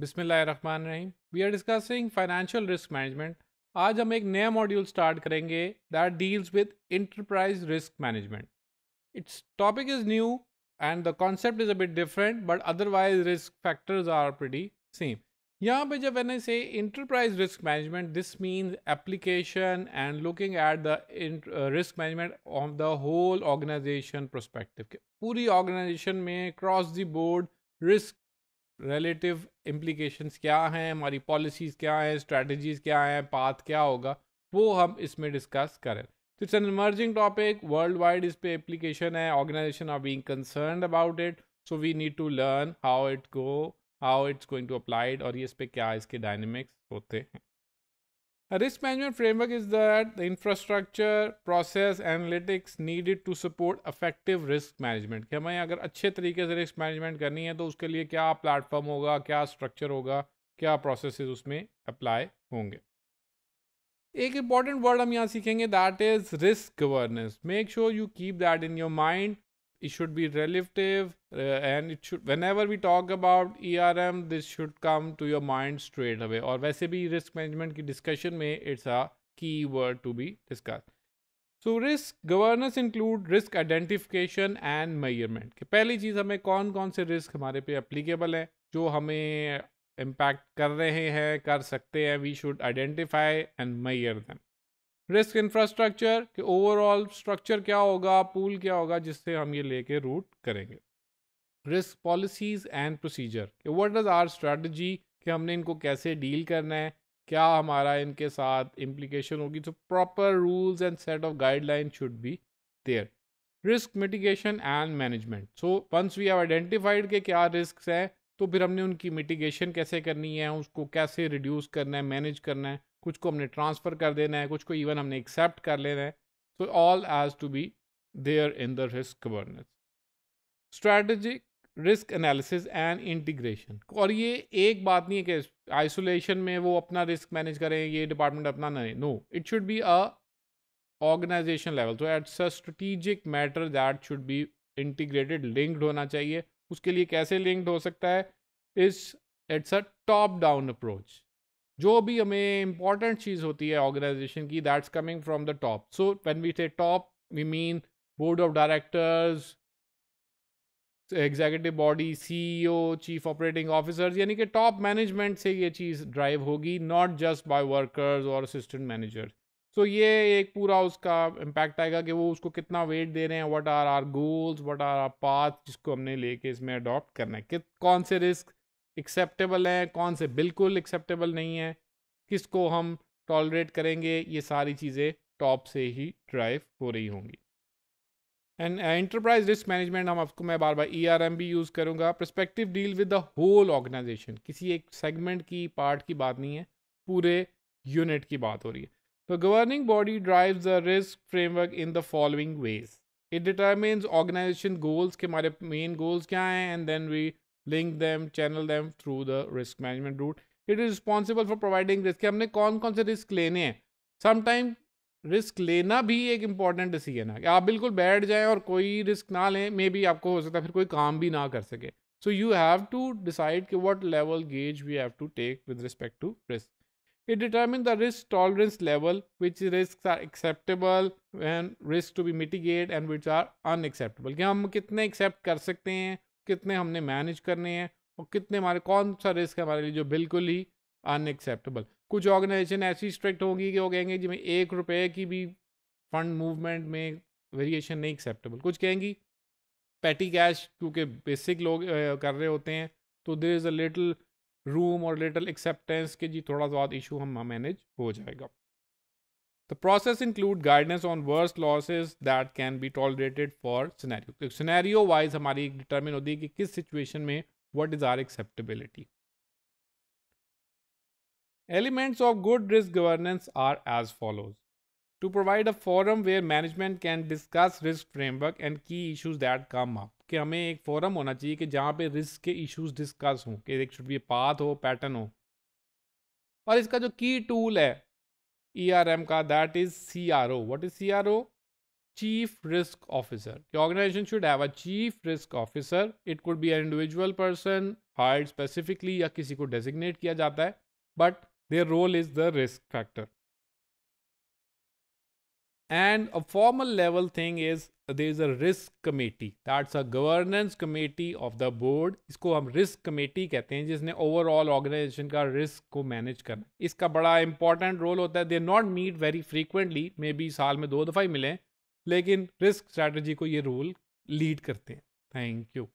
बिसमीम we are discussing financial risk management आज हम एक नया मॉड्यूल स्टार्ट करेंगे that deals with enterprise risk management its topic is new and the concept is a bit different but otherwise risk factors are pretty same यहाँ पे जब मैंने से enterprise risk management this means application and looking at the risk management of the whole organisation prospective के पूरी organisation में cross the board risk relative implications क्या हैं हमारी पॉलिसीज़ क्या हैं स्ट्रेटजीज़ क्या हैं पाथ क्या होगा वो हम इसमें डिस्कस करें तो it's an emerging topic world wide इस पर एप्लीकेशन है organisation are being concern about it so we need to learn how it go how it's going to applied और ये इस पर क्या इसके डायनेमिक्स होते हैं A risk management framework is that the infrastructure, process, analytics needed to support effective risk management कि हमें अगर अच्छे तरीके से रिस्क मैनेजमेंट करनी है तो उसके लिए क्या प्लेटफॉर्म होगा क्या स्ट्रक्चर होगा क्या प्रोसेस उसमें अप्लाई होंगे एक इंपॉर्टेंट वर्ड हम यहाँ सीखेंगे that is risk governance make sure you keep that in your mind it should be relative uh, and it should whenever we talk about erm this should come to your mind straight away or वैसे भी risk management की discussion में it's a key word to be discussed so risk governance include risk identification and measurement कि पहली चीज़ हमें कौन कौन से risk हमारे पे applicable हैं जो हमें impact कर रहे हैं कर सकते हैं we should identify and measure them risk infrastructure कि ओवरऑल स्ट्रक्चर क्या होगा पूल क्या होगा जिससे हम ये लेके रूट करेंगे रिस्क पॉलिसीज एंड प्रोसीजर कि व्हाट इज़ आर स्ट्रेटजी कि हमने इनको कैसे डील करना है क्या हमारा इनके साथ इम्प्लीकेशन होगी तो proper rules and set of guideline should be there risk mitigation and management so once we have identified के क्या रिस्क हैं तो फिर हमने उनकी मिटिगेशन कैसे करनी है उसको कैसे रिड्यूस करना है मैनेज करना है कुछ को हमने ट्रांसफ़र कर देना है कुछ को इवन हमने एक्सेप्ट कर लेना है so all as to be there in the risk governance strategic risk analysis and integration और ये एक बात नहीं है कि आइसोलेशन में वो अपना रिस्क मैनेज करें ये डिपार्टमेंट अपना नहीं no it should be a organisation level तो it's a strategic matter that should be integrated linked होना चाहिए उसके लिए कैसे लिंक्ड हो सकता है इस it's a top down approach जो भी हमें इंपॉर्टेंट चीज़ होती है ऑर्गेनाइजेशन की that's coming from the top so when we say top we mean board of directors executive body or chief operating officers यानी कि टॉप मैनेजमेंट से ये चीज़ ड्राइव होगी नॉट जस्ट बाय वर्कर्स और असिस्टेंट मैनेजर्स सो ये एक पूरा उसका इम्पैक्ट आएगा कि वो उसको कितना वेट दे रहे हैं what are our goals what are our path जिसको हमने लेके इसमें अडॉप्ट करना है कि कौन से रिस्क एक्सेप्टेबल हैं कौन से बिल्कुल एक्सेप्टेबल नहीं है किसको हम टॉलरेट करेंगे ये सारी चीज़ें टॉप से ही ड्राइव हो रही होंगी एंड एंटरप्राइज रिस्क मैनेजमेंट हम आपको मैं बार बार ई आर एम भी यूज़ करूँगा perspective deal with the whole organisation किसी एक सेगमेंट की पार्ट की बात नहीं है पूरे यूनिट की बात हो रही है The governing body drives the risk framework in the following ways. It determines organization goals, our main goals and then we link them, channel them through the risk management route. It is responsible for providing risk. We have risk lene Sometimes risk lena bhi ek important decision hai. Aap bilkul baith jaye aur koi risk na maybe aapko ho sakta hai fir koi kaam bhi na So you have to decide what level gauge we have to take with respect to risk. It determines the risk tolerance level, which risks are acceptable and risk to be mitigated and which are unacceptable. कि हम कितने accept कर सकते हैं कितने हमने manage करने हैं और कितने हमारे कौन सा रिस्क हमारे लिए जो बिल्कुल ही अनएक्सेप्टेबल कुछ ऑर्गेनाइजेशन ऐसी स्ट्रिक्ट होगी कि वो कहेंगे जी मैं एक रुपये की भी फंड मूवमेंट में वेरिएशन नहीं एक्सेप्टेबल कुछ कहेंगी पैटी कैश क्योंकि बेसिक लोग कर रहे होते हैं तो there is a little room और लिटल एक्सेप्टेंस के जी थोड़ा बहुत इशू हम मैनेज हो जाएगा the process include guidance on worse losses that can be tolerated for scenario scenario wise हमारी डिटर्मिन होती है कि किस सिचुएशन में what is our acceptability elements of good risk governance are as follows to provide a forum where management can discuss risk framework and key issues that come up कि हमें एक forum होना चाहिए कि जहाँ पे रिस्क के इश्यूज डिस्कस हों कि एक शुड बी पाथ हो पैटर्न हो और इसका जो की टूल है ई आर एम का that is C R O is C R O chief risk officer organisation should have a chief risk officer it could be an individual person hired specifically या किसी को designate किया जाता है but their role is the risk factor And a formal level thing is there is a risk committee. That's a governance committee of the board. isko hum risk committee kehte hain jisne overall organization ka risk ko manage karna iska bada important role hota hai They not meet very frequently. maybe saal mein do dafa hi mile lekin risk strategy ko ye role lead karte hain thank you